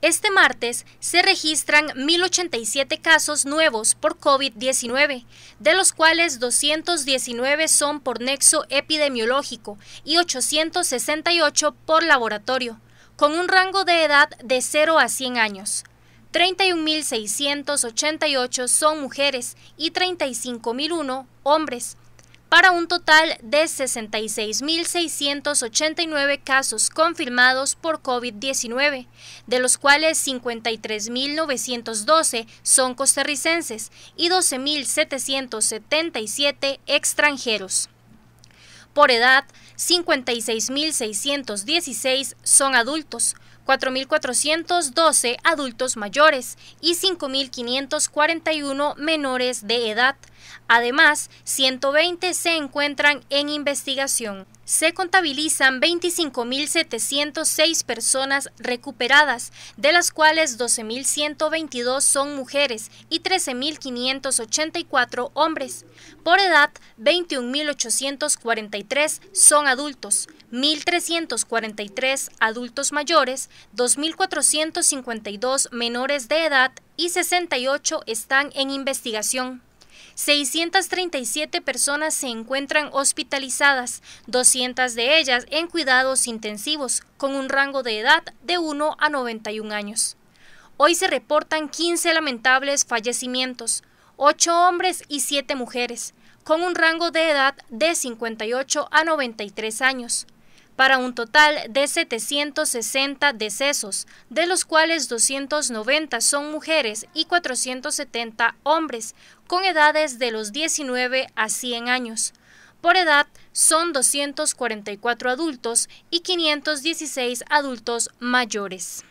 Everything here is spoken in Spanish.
Este martes se registran 1.087 casos nuevos por COVID-19, de los cuales 219 son por nexo epidemiológico y 868 por laboratorio, con un rango de edad de 0 a 100 años. 31.688 son mujeres y 35.001 hombres para un total de 66.689 casos confirmados por COVID-19, de los cuales 53.912 son costarricenses y 12.777 extranjeros. Por edad, 56.616 son adultos, 4.412 adultos mayores y 5.541 menores de edad Además, 120 se encuentran en investigación. Se contabilizan 25.706 personas recuperadas, de las cuales 12.122 son mujeres y 13.584 hombres. Por edad, 21.843 son adultos, 1.343 adultos mayores, 2.452 menores de edad y 68 están en investigación. 637 personas se encuentran hospitalizadas, 200 de ellas en cuidados intensivos, con un rango de edad de 1 a 91 años. Hoy se reportan 15 lamentables fallecimientos, 8 hombres y 7 mujeres, con un rango de edad de 58 a 93 años para un total de 760 decesos, de los cuales 290 son mujeres y 470 hombres, con edades de los 19 a 100 años. Por edad, son 244 adultos y 516 adultos mayores.